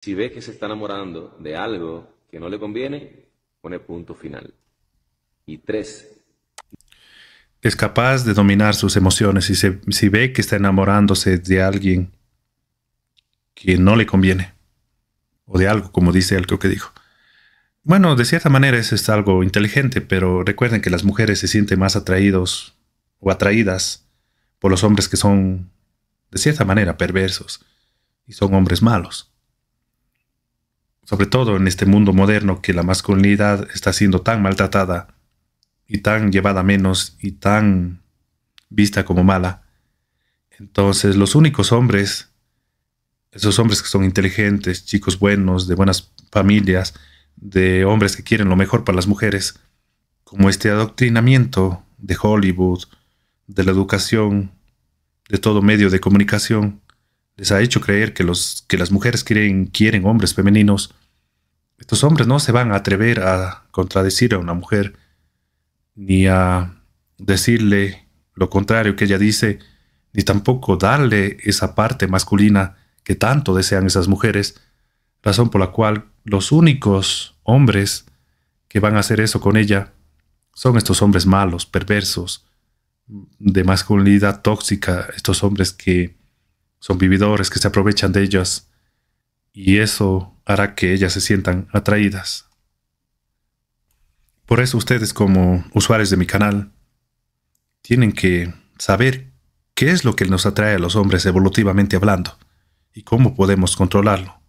Si ve que se está enamorando de algo que no le conviene, pone punto final. Y tres. Es capaz de dominar sus emociones y si ve que está enamorándose de alguien que no le conviene, o de algo, como dice el que dijo. Bueno, de cierta manera eso es algo inteligente, pero recuerden que las mujeres se sienten más atraídos o atraídas por los hombres que son, de cierta manera, perversos y son hombres malos sobre todo en este mundo moderno que la masculinidad está siendo tan maltratada y tan llevada menos y tan vista como mala. Entonces los únicos hombres, esos hombres que son inteligentes, chicos buenos, de buenas familias, de hombres que quieren lo mejor para las mujeres, como este adoctrinamiento de Hollywood, de la educación, de todo medio de comunicación, les ha hecho creer que, los, que las mujeres quieren, quieren hombres femeninos, estos hombres no se van a atrever a contradecir a una mujer ni a decirle lo contrario que ella dice, ni tampoco darle esa parte masculina que tanto desean esas mujeres, razón por la cual los únicos hombres que van a hacer eso con ella son estos hombres malos, perversos, de masculinidad tóxica, estos hombres que son vividores que se aprovechan de ellas y eso hará que ellas se sientan atraídas. Por eso ustedes como usuarios de mi canal tienen que saber qué es lo que nos atrae a los hombres evolutivamente hablando y cómo podemos controlarlo.